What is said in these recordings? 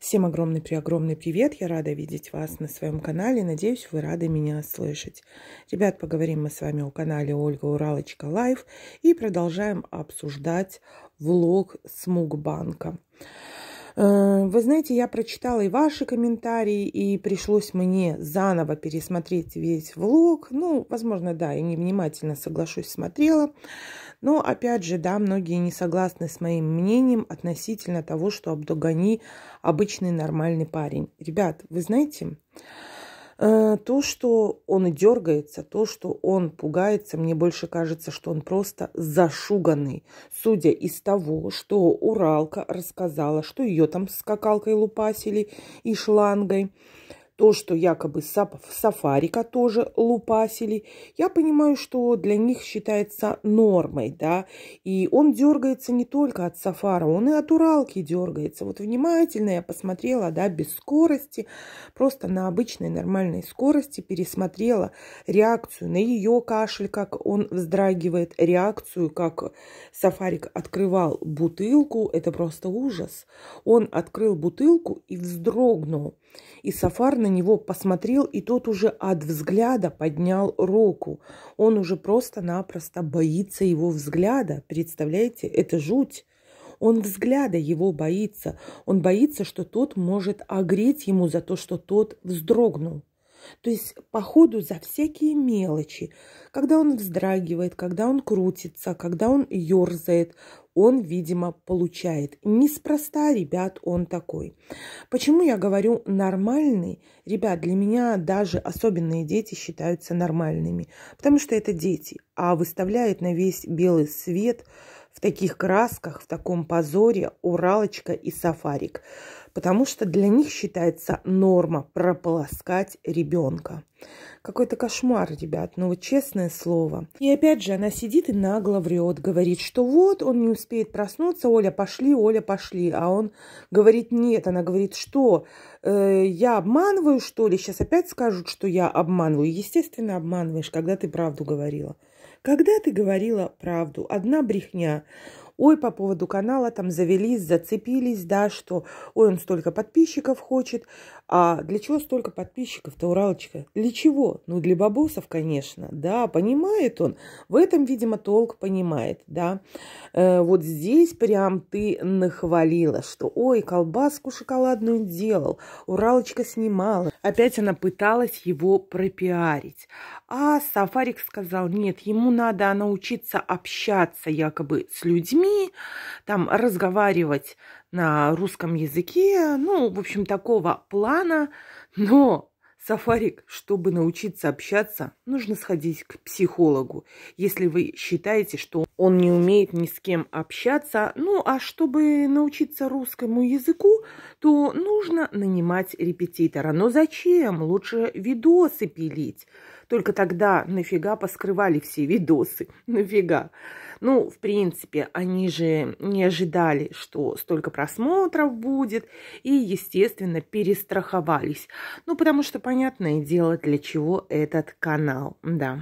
Всем огромный-преогромный привет! Я рада видеть вас на своем канале. Надеюсь, вы рады меня слышать. Ребят, поговорим мы с вами о канале Ольга Уралочка Лайв и продолжаем обсуждать влог с Мукбанка. Э, вы знаете, я прочитала и ваши комментарии, и пришлось мне заново пересмотреть весь влог. Ну, возможно, да, я невнимательно, соглашусь, смотрела. Но, опять же, да, многие не согласны с моим мнением относительно того, что Абдугани обычный нормальный парень. Ребят, вы знаете, Э, то, что он дергается, то, что он пугается, мне больше кажется, что он просто зашуганный. Судя из того, что Уралка рассказала, что ее там скакалкой лупасили и шлангой, то, что якобы сафарика тоже лупасили, я понимаю, что для них считается нормой, да, и он дергается не только от сафара, он и от уралки дергается. Вот внимательно я посмотрела, да, без скорости, просто на обычной нормальной скорости пересмотрела реакцию на ее кашель, как он вздрагивает, реакцию, как сафарик открывал бутылку, это просто ужас. Он открыл бутылку и вздрогнул, и Сафар на него посмотрел, и тот уже от взгляда поднял руку. Он уже просто-напросто боится его взгляда. Представляете, это жуть. Он взгляда его боится. Он боится, что тот может огреть ему за то, что тот вздрогнул. То есть, походу за всякие мелочи. Когда он вздрагивает, когда он крутится, когда он ерзает, он, видимо, получает. Неспроста, ребят, он такой. Почему я говорю нормальный? Ребят, для меня даже особенные дети считаются нормальными, потому что это дети, а выставляет на весь белый свет в таких красках, в таком позоре Уралочка и Сафарик потому что для них считается норма прополоскать ребенка. Какой-то кошмар, ребят, ну вот честное слово. И опять же, она сидит и нагло врет, говорит, что вот, он не успеет проснуться, Оля, пошли, Оля, пошли. А он говорит, нет, она говорит, что, э, я обманываю, что ли? Сейчас опять скажут, что я обманываю. Естественно, обманываешь, когда ты правду говорила. Когда ты говорила правду, одна брехня ой, по поводу канала там завелись, зацепились, да, что, ой, он столько подписчиков хочет. А для чего столько подписчиков-то, Уралочка? Для чего? Ну, для бабосов, конечно, да, понимает он. В этом, видимо, толк понимает, да. Э, вот здесь прям ты нахвалила, что, ой, колбаску шоколадную делал, Уралочка снимала. Опять она пыталась его пропиарить. А Сафарик сказал, нет, ему надо научиться общаться якобы с людьми, там разговаривать на русском языке, ну, в общем, такого плана. Но, Сафарик, чтобы научиться общаться, нужно сходить к психологу, если вы считаете, что он не умеет ни с кем общаться. Ну, а чтобы научиться русскому языку, то нужно нанимать репетитора. Но зачем? Лучше видосы пилить. Только тогда нафига поскрывали все видосы? Нафига? Ну, в принципе, они же не ожидали, что столько просмотров будет, и, естественно, перестраховались. Ну, потому что, понятное дело, для чего этот канал, да.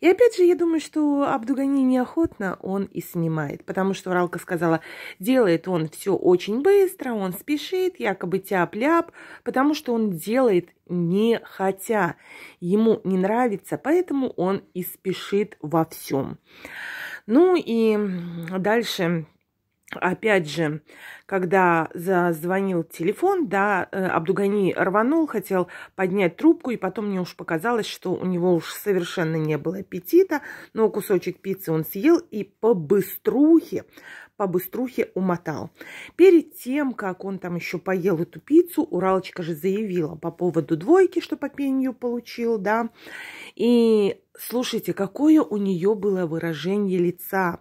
И опять же, я думаю, что Абдугани неохотно он и снимает, потому что Уралка сказала, делает он все очень быстро, он спешит, якобы тяп-ляп, потому что он делает не хотя, ему не нравится, поэтому он и спешит во всем. Ну и дальше Опять же, когда зазвонил телефон, да, э, Абдугани рванул, хотел поднять трубку, и потом мне уж показалось, что у него уж совершенно не было аппетита, но кусочек пиццы он съел, и по быструхе, по побыструхе умотал. Перед тем, как он там еще поел эту пиццу, Уралочка же заявила по поводу двойки, что по пению получил, да. И слушайте, какое у нее было выражение лица,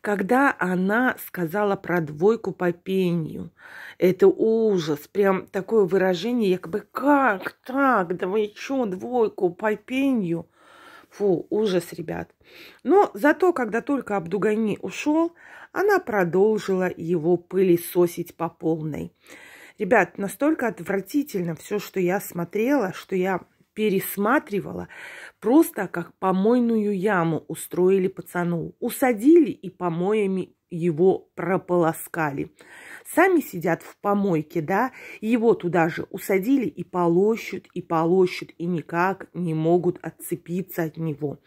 когда она сказала про двойку по пению. Это ужас, прям такое выражение, якобы как так, да вы что, двойку по пению? Фу, ужас, ребят. Но зато, когда только Абдугани ушел, она продолжила его пылесосить по полной. Ребят, настолько отвратительно все, что я смотрела, что я пересматривала, просто как помойную яму устроили пацану. Усадили и помоями его прополоскали. Сами сидят в помойке, да, его туда же усадили и полощут, и полощут, и никак не могут отцепиться от него.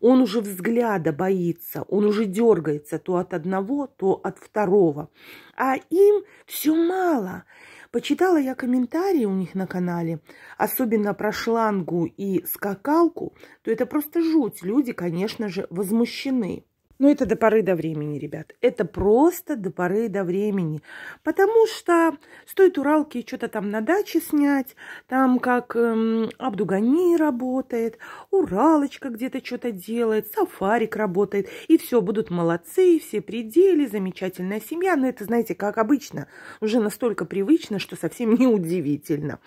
Он уже взгляда боится, он уже дергается то от одного, то от второго. А им все мало. Почитала я комментарии у них на канале, особенно про шлангу и скакалку, то это просто жуть. Люди, конечно же, возмущены. Но ну, это до поры до времени, ребят. Это просто до поры до времени. Потому что стоит Уралке что-то там на даче снять, там как эм, Абдугани работает, Уралочка где-то что-то делает, Сафарик работает, и все, будут молодцы, все пределы, замечательная семья. Но это, знаете, как обычно, уже настолько привычно, что совсем не удивительно.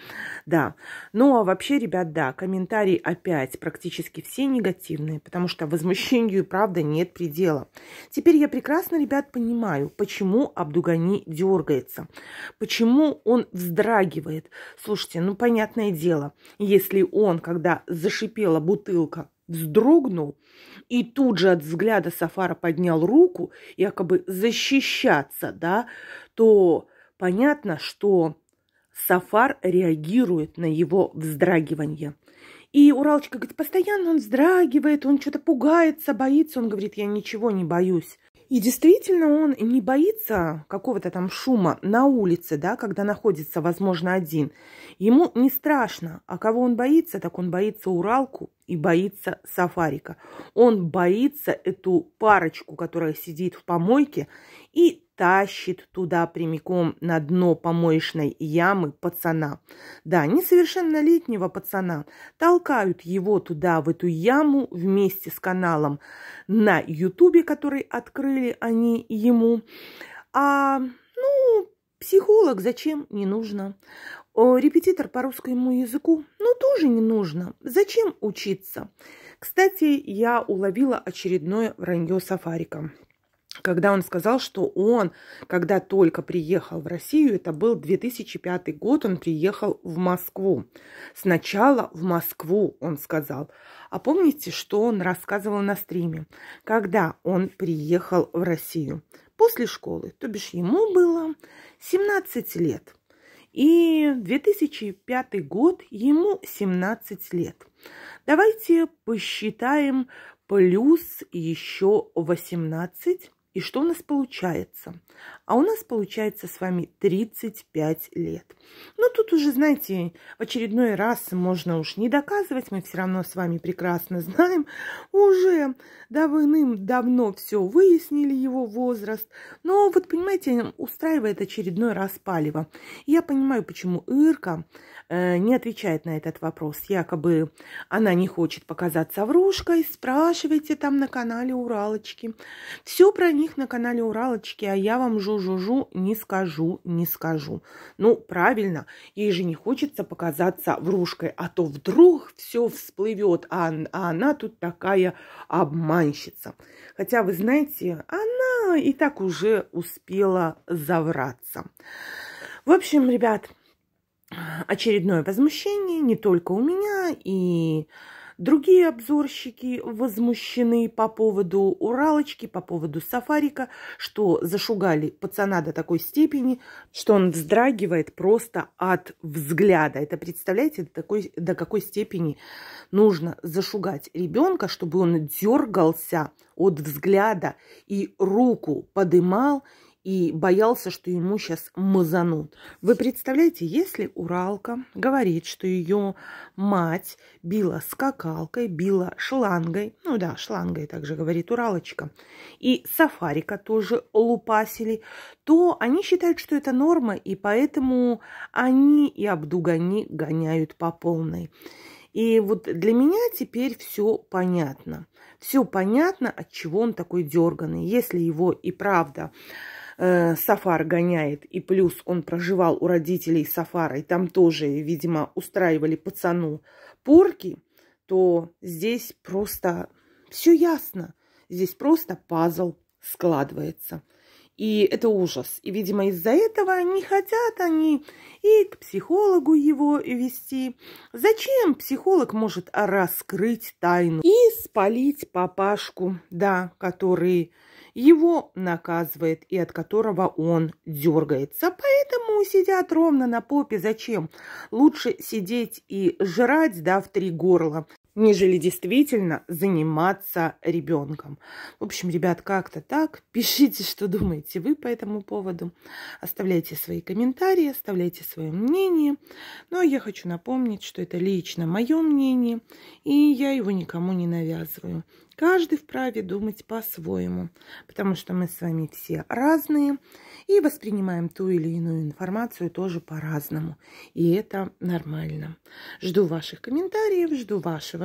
Да, ну а вообще, ребят, да, комментарии опять практически все негативные, потому что возмущению и правда нет предела дело. Теперь я прекрасно, ребят, понимаю, почему Абдугани дергается, почему он вздрагивает. Слушайте, ну, понятное дело, если он, когда зашипела бутылка, вздрогнул и тут же от взгляда Сафара поднял руку, якобы защищаться, да, то понятно, что Сафар реагирует на его вздрагивание. И Уралочка говорит, постоянно он вздрагивает, он что-то пугается, боится. Он говорит, я ничего не боюсь. И действительно, он не боится какого-то там шума на улице, да, когда находится, возможно, один. Ему не страшно. А кого он боится, так он боится Уралку и боится Сафарика. Он боится эту парочку, которая сидит в помойке и тащит туда прямиком на дно помоечной ямы пацана. Да, несовершеннолетнего пацана. Толкают его туда, в эту яму, вместе с каналом на Ютубе, который открыли они ему. А, ну, психолог зачем не нужно? О, репетитор по русскому языку, ну, тоже не нужно. Зачем учиться? Кстати, я уловила очередное вранье сафарика когда он сказал, что он, когда только приехал в Россию, это был 2005 год, он приехал в Москву. Сначала в Москву, он сказал. А помните, что он рассказывал на стриме, когда он приехал в Россию? После школы, то бишь ему было 17 лет. И 2005 год, ему 17 лет. Давайте посчитаем плюс еще 18 и что у нас получается? А у нас получается с вами 35 лет. Ну, тут уже, знаете, в очередной раз можно уж не доказывать, мы все равно с вами прекрасно знаем. Уже давным давно все выяснили его возраст. Но вот, понимаете, устраивает очередной раз палево. Я понимаю, почему Ирка э, не отвечает на этот вопрос. Якобы она не хочет показаться врушкой, спрашивайте там на канале Уралочки. Все про них них на канале Уралочки, а я вам жу-жу-жу не скажу, не скажу. Ну, правильно, ей же не хочется показаться врушкой, а то вдруг все всплывет, а, а она тут такая обманщица. Хотя, вы знаете, она и так уже успела завраться. В общем, ребят, очередное возмущение не только у меня и Другие обзорщики возмущены по поводу Уралочки, по поводу Сафарика, что зашугали пацана до такой степени, что он вздрагивает просто от взгляда. Это, представляете, до, такой, до какой степени нужно зашугать ребенка, чтобы он дергался от взгляда и руку подымал, и боялся, что ему сейчас мазанут. Вы представляете, если Уралка говорит, что ее мать била скакалкой, била шлангой, ну да, шлангой также говорит Уралочка, и сафарика тоже лупасили, то они считают, что это норма, и поэтому они и обдугани гоняют по полной. И вот для меня теперь все понятно. Все понятно, от чего он такой дерганый. Если его и правда Э, сафар гоняет, и плюс он проживал у родителей Сафара, и там тоже, видимо, устраивали пацану порки, то здесь просто все ясно. Здесь просто пазл складывается. И это ужас. И, видимо, из-за этого не хотят они и к психологу его вести. Зачем психолог может раскрыть тайну и спалить папашку, да, который его наказывает и от которого он дергается. Поэтому сидят ровно на попе. Зачем? Лучше сидеть и жрать, да, в три горла, нежели действительно заниматься ребенком. В общем, ребят, как-то так. Пишите, что думаете вы по этому поводу. Оставляйте свои комментарии, оставляйте свое мнение. Ну, а я хочу напомнить, что это лично мое мнение, и я его никому не навязываю. Каждый вправе думать по-своему, потому что мы с вами все разные и воспринимаем ту или иную информацию тоже по-разному. И это нормально. Жду ваших комментариев, жду вашего